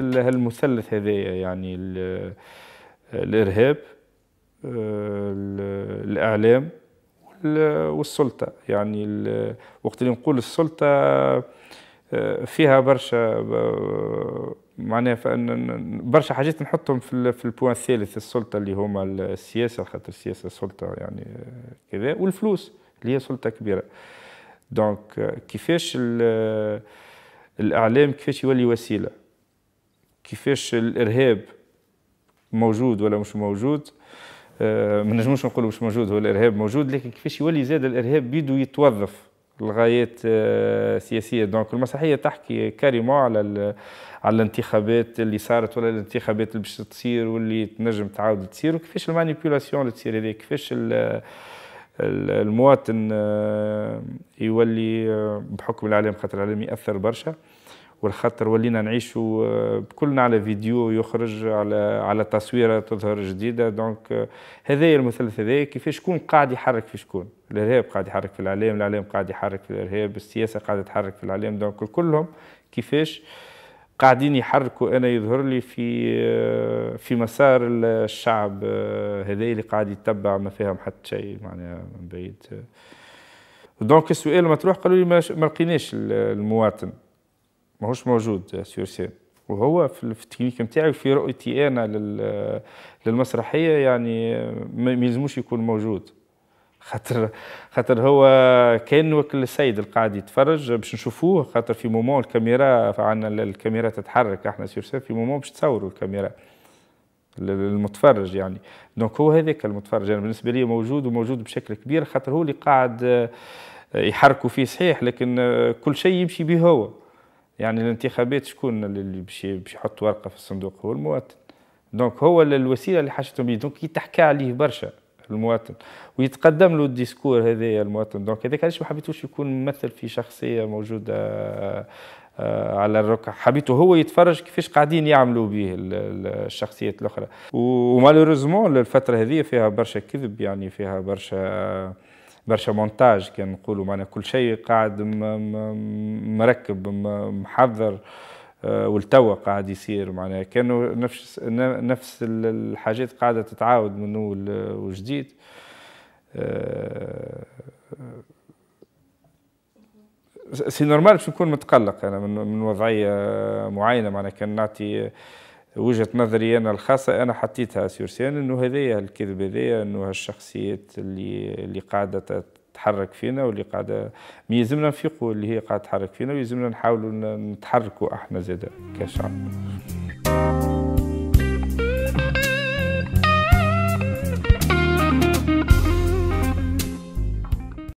مثل هالمثلث هذايا يعني الارهاب آه، الاعلام والسلطه يعني وقت اللي نقول السلطه آه، فيها برشا معناها فان برشا حاجات نحطهم في في البوان الثالث السلطه اللي هما السياسه خاطر السياسه سلطه يعني آه، كذا والفلوس اللي هي سلطه كبيره دونك كيفاش الاعلام كيفاش يولي وسيله كيفاش الارهاب موجود ولا مش موجود آه، ما نجموش نقولوا مش موجود هو الارهاب موجود لكن كيفاش يولي زاد الارهاب بيدو يتوظف الغايات السياسيه آه، دونك المسرحيه تحكي كاريمون على على الانتخابات اللي صارت ولا الانتخابات اللي باش تصير واللي تنجم تعاود تصير وكيفاش المانيبيولاسيون اللي تصير هذيك كيفاش المواطن آه، يولي بحكم الاعلام خاطر الاعلام ياثر برشا والخطر ولينا نعيشوا آه، كلنا على فيديو يخرج على على تصويره تظهر جديده دونك آه، هذايا المثلث هذايا كيفاش شكون قاعد يحرك في شكون الارهاب قاعد يحرك في الاعلام الاعلام قاعد يحرك في الارهاب السياسه قاعده تحرك في الاعلام دونك كلهم كيفاش قاعدين يحركوا انا يظهر لي في آه، في مسار الشعب هذا اللي قاعد يتبع ما فيهم حتى شيء معناها من بعيد دونك السؤال تروح قالوا لي ما لقيناش المواطن ماهوش موجود سور سين وهو في التكنيك نتاعي وفي رؤيتي انا للمسرحيه يعني ما يلزموش يكون موجود خاطر خاطر هو كان وكل السيد اللي قاعد يتفرج باش نشوفوه خاطر في مومون الكاميرا عندنا الكاميرا تتحرك احنا سير في مومون باش تصوروا الكاميرا المتفرج يعني دونك هو هذاك المتفرج انا يعني بالنسبه لي موجود وموجود بشكل كبير خاطر هو اللي قاعد آه، يحركوا فيه صحيح لكن آه، كل شيء يمشي به هو يعني الانتخابات شكون اللي باش باش يحط ورقه في الصندوق هو المواطن دونك هو الوسيله اللي حاجتهم بيه دونك يتحكى عليه برشا المواطن ويتقدم له الديسكور هذايا المواطن دونك هذاك علاش ما حبيتوش يكون ممثل في شخصيه موجوده آه، آه، على الركع حبيته هو يتفرج كيفاش قاعدين يعملوا به الشخصيات الاخرى ومالوريزمون الفتره هذه فيها برشا كذب يعني فيها برشا آه، برشا مونتاج كان نقولوا معنا كل شيء قاعد مركب محضر آه، والتوا قاعد يصير معناها كانوا نفس نفس الحاجات قاعده تتعاود من اول آه، وجديد آه، سي نورمال باش نكون متقلق انا من وضعيه معينه معناها كان نعطي وجهه نظري انا الخاصه انا حطيتها سور انه هذايا الكذب هذايا انه هالشخصيات اللي اللي قاعده تحرك فينا واللي قاعده يلزمنا نفيقوا اللي هي قاعده تحرك فينا ويلزمنا نحاولوا نتحركوا احنا زاده كشعب.